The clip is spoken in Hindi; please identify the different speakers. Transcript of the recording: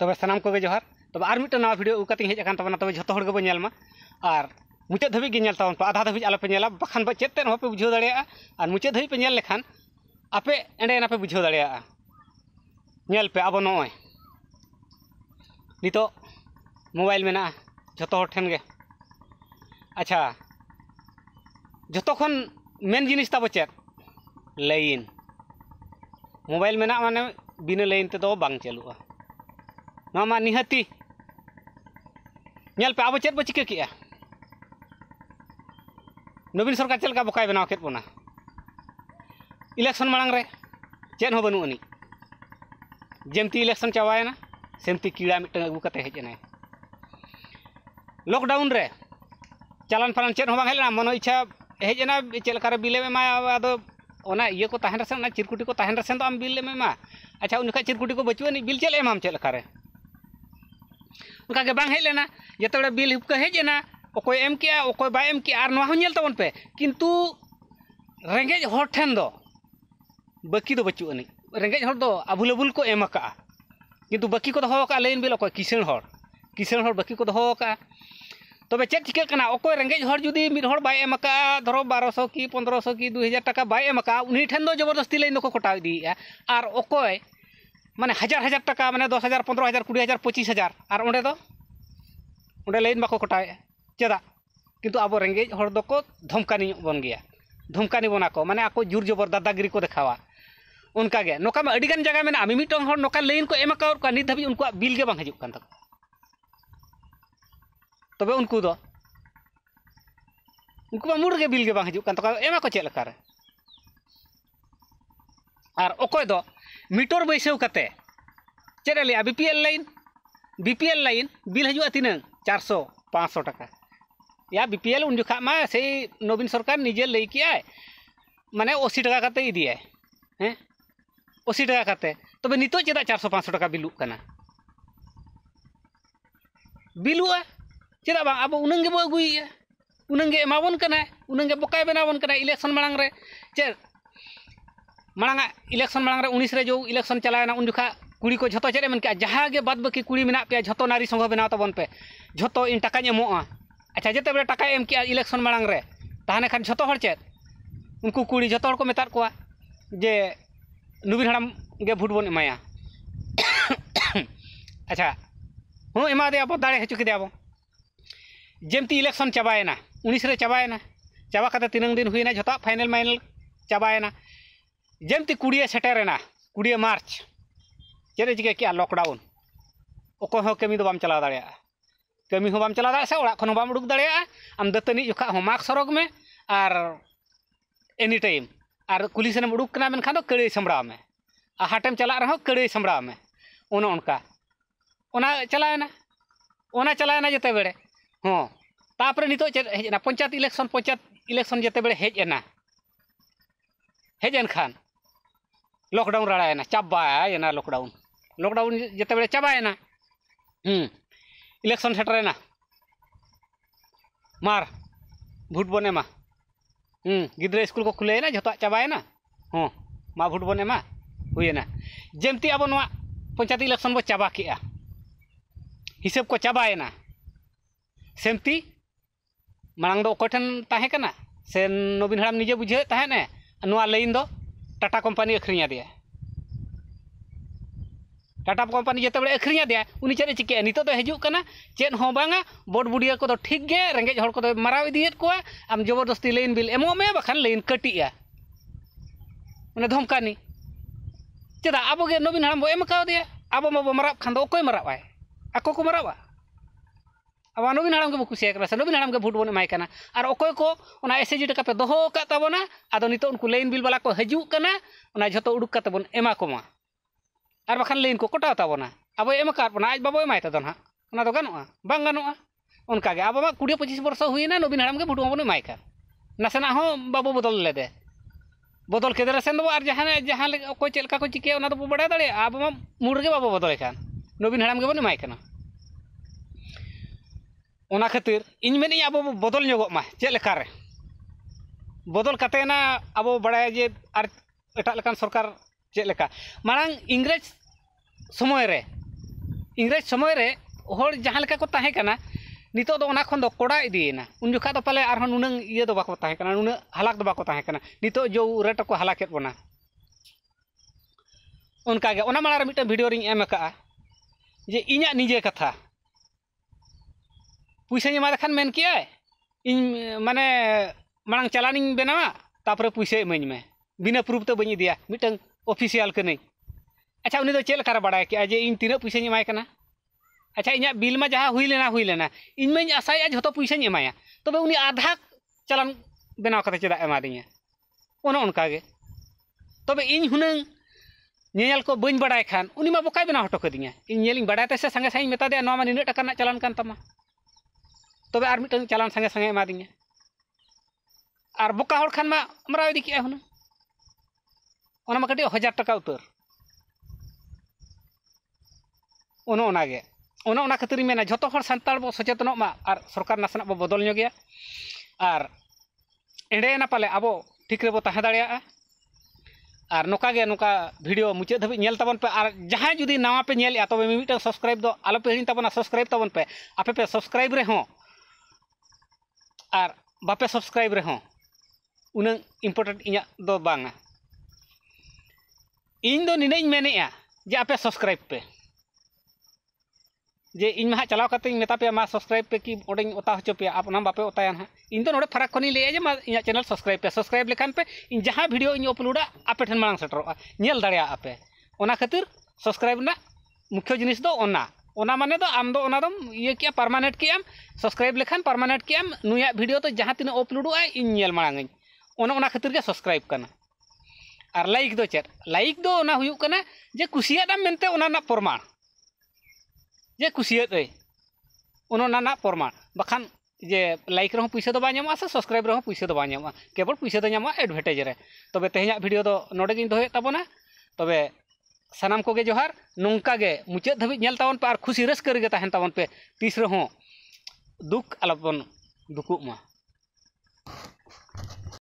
Speaker 1: तब सामान को जोहार तब और मिट्टा नवा भिडियो उगती हज तब तब जो हर बोलमा और मुचाद धाबी गेल तब आधा धाबी आलोपे नेला बखान चेत पे बुझे दाड़ा और मुचाद धाबी पे नेल लेखान आपे एंडे पे बुझे दाड़ा अब नए नित मोबाइल में जो ठेन अच्छा जो खन मेन जिनिस तब चेत लाइन मोबाइल में माने बिना लाइन तेद तो बांग चलूगा ᱱᱚᱣᱟ निहती ᱧᱮᱞ अब ᱟᱵᱚ ᱪᱮᱫ ᱵᱚ ᱪᱤᱠᱟᱹ सरकार ᱱᱚᱵᱤᱱ ᱥᱚᱨᱠᱟᱨ ᱪᱮᱫ ᱞᱮᱠᱟ ᱵᱚᱠᱟᱭ ᱵᱮᱱᱟᱣ ᱠᱮᱫ इलेक्शन मांग चेन बनू आनी जेमती इलेक्शन चाबाएना सेमती कीड़ा मिट्ट अगू हजना लॉकडाउन रे चालान फालान चेन हेना मनो इच्छा हजना चलकर बिलेम एम अब को चिरकुटी को तो आम बिल एम अच्छा उनका चिरकुटी को बचू बिल चल एम चलकर उनका ᱜᱮ ᱵᱟᱝ जो बिल ᱡᱚᱛᱚ ᱦᱚᱲ ᱵᱤᱞ ᱦᱤᱯᱠᱟᱹ बम के ᱚᱠᱚᱭ ᱮᱢ ᱠᱮᱜᱼᱟ ᱚᱠᱚᱭ ᱵᱟᱭ बाकी तो बचू आनी रेगेज हर अबुल अबुल को एम का किंतु बाकी को दो लेन बिल अको किसान हर किसान हर बाकी को दो तब चेक चिका अको हर जुदी मिद का धरो की पंद्रह सौ की दो हज़ार टाका बै का उन्हीं जबरदस्ती लाइन को कटाव इदी और अकय माने हजार हजार टाक मैंने दस हजार पंद्रह हजार कुड़ी हजार पचिस हजार और अंत अंत लाइन बाको कटाए चेदा कितु अब रेगेज हड़को धमकानी बन गया धमकानी बना को मैंने आपको जोर जबर दादागिरी को देखा उनका नौका में जगह में मिमिट नौका लाइन को एमका नित धाज उनको बिल के हजूक तब उनको उनको मुड़गे बिल के हजूक एमा को चलकर और ᱚᱠᱚᱭ मीटर बैसव कते ᱠᱟᱛᱮ ᱪᱮᱫ ᱮ ᱞᱟᱹᱭᱟ BPL line BPL line bill ᱦᱤᱡᱩᱜᱼᱟ ᱛᱤᱱᱟᱹᱝ ᱪᱟᱨᱥᱚ ᱯᱟᱸᱪᱥᱚ ᱴᱟᱠᱟ या बीपीएल उन जखा मा से नवीन सरकार निजे लै कि माने अस्सी टाका कते इदी है हैं अस्सी टाका कते तब नित चे चार सौ पाँच सौ टाका बिलूक बिलुआ चेदा बा अब उनंगे बो अगुई उनंगे एमाबन कना उनंगे बकाय बनाबन कना इलेक्शन मांग रे चे मांग इलेक्शन मांग ᱨᱮ जो इलेक्शन ᱡᱚ उन जोखा ᱩᱱ कुड़ी को जो चेक मन जहाँ बद बाकी कुड़ी मे पे जो नारी संघ बनाव तबन पे जो इन टाकाज एम अच्छा जिते बड़े टाका एम के इलेक्शन मांग रे तहने खान जो चेत उनको कुड़ी जो को मत को जे नुबी हड़ाम के भोट बन एमाया अच्छा हूँ एमा दे दाड़े हचु केदे अब जमती इलेक्शन चाबाएना उन्नीस चाबाएना चाबा तीन दिन हुई जो फाइनल माइनल चाबाएना जमती कुड़िए सेटेरना कुड़िए मार्च चेक चिका के लकडाउन कमी तो बाम चला दाड़ा कमी हो चला दाड़ा से ओड़ा खन बाम उड़ुक दाड़ा दतनी जखा हो मास्क सरग में और एनी टाइम और कुली सेम उड़ुक करना कड़े संभड़ा में और हाटेम चला रहे कड़े संभड़ा में उन उनका उना चलाएना उना चलाएना जते बेड़े हाँ तापर नित पंचायत इलेक्शन पंचायत इलेक्शन जते बेड़े हजना हजन खान लॉकडाउन रड़ाएना चाबाएना लॉकडाउन लॉकडाउन जिते बड़े चाबाएना इलेक्शन सेटरेना मार भोट बन मा हम्म, गिद्रे स्कूल को खुलेना जो तो चाबाएना हाँ मा भोट बन मा हुएना जमती अब पंचायत इलेक्शन बो चाबा के हिसाब को चाबाएना सेमती मांग दो से नवीन हड़ाम निजे बुझे तहने लाइन दो टाटा कंपनी अखरिया दिया टाटा कंपनी जेते बड़े अखरिया दिया उन चेद चिके नित दो चेन हो बांगा बोर्ड बुढ़िया को ठीक है रेंगेज हर को मारा माराव को आम जबरदस्ती लाइन बिल एम में बाखान लाइन कटिया उन्हें धमकानी चेदा अब नवीन हड़म बो एम का दिया अब मारा खान मारा माराब आको को मारा ᱟᱵᱚ ᱱᱚᱵᱤᱱ ᱦᱟᱲᱟᱢ ᱜᱮᱵᱚ ᱠᱩᱥᱤᱭᱟᱭ ᱠᱟᱱᱟ ᱥᱮ ᱱᱚᱵᱤᱱ ᱦᱟᱲᱟᱢ ᱜᱮ ᱵᱷᱳᱴ ᱵᱚᱱ ᱮᱢᱟᱭ ᱠᱟᱱᱟ ᱟᱨ ᱚᱠᱚᱭ ᱠᱚ ᱚᱱᱟ ᱮᱥᱮᱡᱤ ᱴᱟᱠᱟ ᱯᱮ ᱫᱚᱦᱚ ᱟᱠᱟᱫ ᱛᱟᱵᱚᱱᱟ ᱟᱫᱚ ᱱᱤᱛᱚᱜ ᱩᱱᱠᱩ ᱞᱟᱭᱤᱱ ᱵᱤᱞ ᱵᱟᱞᱟ ᱠᱚ ᱦᱤᱡᱩᱜ ᱠᱟᱱᱟ ᱚᱱᱟ ᱡᱷᱚᱛᱚ ᱩᱰᱩᱠ ᱠᱟᱛᱮ ᱵᱚᱱ ᱮᱢᱟ ᱠᱚᱢᱟ ᱟᱨ ᱵᱟᱠᱷᱟᱱ ᱞᱟᱭᱤᱱ ᱠᱚ ᱠᱚᱴᱟᱣ ᱛᱟᱵᱚᱱᱟ ᱟᱵᱚᱭ ᱮᱢ ᱟᱠᱟᱫ ᱵᱚᱱᱟ ᱟᱡ ᱵᱟᱵᱚ ᱮᱢᱟᱭ ᱛᱟᱫᱚ ᱱᱟᱦᱟᱜ ᱚᱱᱟ ᱫᱚ ᱜᱟᱱᱚᱜᱼᱟ ᱵᱟᱝ ᱜᱟᱱᱚᱜᱼᱟ ᱚᱱᱠᱟᱜᱮ ᱟᱵᱚ ᱢᱟ ᱠᱩᱲᱤ ᱯᱚᱸᱪᱤᱥ ᱵᱚᱨᱥᱚ ᱦᱩᱭᱮᱱᱟ ᱱᱚᱵᱤᱱ ᱦᱟᱲᱟᱢ ᱜᱮ ᱵᱷᱳᱴ ᱵᱟᱵᱚᱱ ᱮᱢᱟᱭ ᱠᱟᱱ ᱱᱟᱥᱮᱱᱟᱜ ᱦᱚᱸ ᱵᱟᱵᱚ ᱵᱚᱫᱚᱞ ᱞᱮᱫᱮ ᱵᱚᱫᱚᱞ ᱠᱮᱫᱮ ᱥᱮᱱ ᱫᱚ ᱟᱨ ᱡᱟᱦᱟᱱᱟᱜ ᱡᱟᱦᱟᱸ ᱚᱠᱚᱭ ᱪᱮᱫ ᱞᱮᱠᱟ ᱠᱚ ᱪᱤᱠᱟᱹᱭᱟ ᱚᱱᱟ ᱫᱚᱵᱚ ᱵᱟᱰᱟᱭ ᱫᱟᱲᱮᱭᱟᱜᱼᱟ ᱟᱵᱚ ᱢᱟ ᱢᱩᱲ ᱨᱮᱜᱮ ᱵᱟᱵᱚ ᱵᱚᱫᱚᱞᱮ ᱠᱟᱱ ᱱᱚᱵᱤᱱ ᱦᱟᱲᱟᱢ ᱜᱮᱵᱚᱱ ᱮᱢᱟᱭ ᱠᱟᱱᱟ ओना खातिर इनमें अब बदल जोगमा चेकार बदल करते अब बड़ा जे और एटान सरकार चेका मांग इंग्रेज समय रे इंग्रेज समय रे जहाँ को नितना खन कड़ा इदीना उन जो तो पाले और नुनांग बाकना नुना हालाक तो बाकना नित जो रेट को हालाक बोना उनका मिट्टी भिडियो रिंग एम का जे इजे कथा पैसा एमा लेखान मेन किए इन माने मांग चालानी बनावा तापर पैसा इमाज में बिना प्रूफ तो बी इदिया मिटन ऑफिशियल कने अच्छा उन्हें तो बड़ा कि जे इन तीन पैसा एमाय अच्छा इन बिलमा जहाँ हुई लेना हुई लेना इन में आशाया जो पैसा एमाया तब उन्हें आधा चालान बनाव करते चेदा एमादी उनके तब इन हुनंग ᱧᱮᱧᱮᱞ ᱠᱚ ᱵᱟᱹᱧ ᱵᱟᱰᱟᱭ ᱠᱷᱟᱱ ᱩᱱᱤ ᱢᱟ ᱵᱚᱠᱟᱭ ᱵᱮᱱᱟᱣ ᱦᱚᱴᱚ ᱠᱟᱹᱫᱤᱧᱟ ᱤᱧ ᱧᱮᱞᱤᱧ ᱵᱟᱰᱟᱭ ᱛᱮ ᱥᱮ ᱥᱟᱸᱜᱮ ᱥᱟᱺᱦᱤᱡ ᱢᱮᱛᱟ तब और मिट्टन चालान संगे संगे एमादी और बोका हर खान मा हुना कटी हजार टाका उतर उन खातर मेना जो तो सानता बो सचेतन तो और सरकार नासना बो बदल और एंडेना पाले अब ठीक रेबो और नौका नौका भिडियो मुचाद धाबी पे और जहाँ जुदी नवा पे तब तो मिट्टन सब्सक्राइब तो आलोपे हिड़ीताबना सब्सक्राइब तब पे आपे पे सब्सक्राइब रहे और बापे सब्सक्राइब रहे उन इम्पोर्टेंट इन दो इन दो नीना मेने जे आपे सब्सक्राइब पे जे इन हाँ चलाव मता पे माँ सब्सक्राइब पे कि ओता हचोपे आप बापे ओताया हाँ इन नो फरक खन ही लैया जे इन चैनल सब्सक्राइब पे सब्सक्राइब लेखान पे जहाँ भिडियो इन अपलोडा आपे मांग सेटर नल दड़ापे खातर मुख्य जिनिस ओना माने तो आम दो ओना दम तो ये किया परमानेंट किया हम सब्सक्राइब लिखन परमानेंट किया हम नया तो जहाँ तीनों अपलोड हुआ है इंजल मारांगे ओना ओना सब्सक्राइब करना और लाइक दो चर लाइक दो ओना हुई करना जे कुशियत हम मिलते ओना जे कुशियत है ओना ना जे लाइक रहा पैसा तो बाय से सब्सक्राइब रहो पैसा तो बाय केवल पैसे तो नाम एडभेटेज तब तेहना वीडियो तो नोड़े दोहे तब सामान को जोहार नौका मुचाद धाबी नलतावन पे और खुशी रस्क तहन तावन पे तीस रहों दुख आलोबन दुकुमा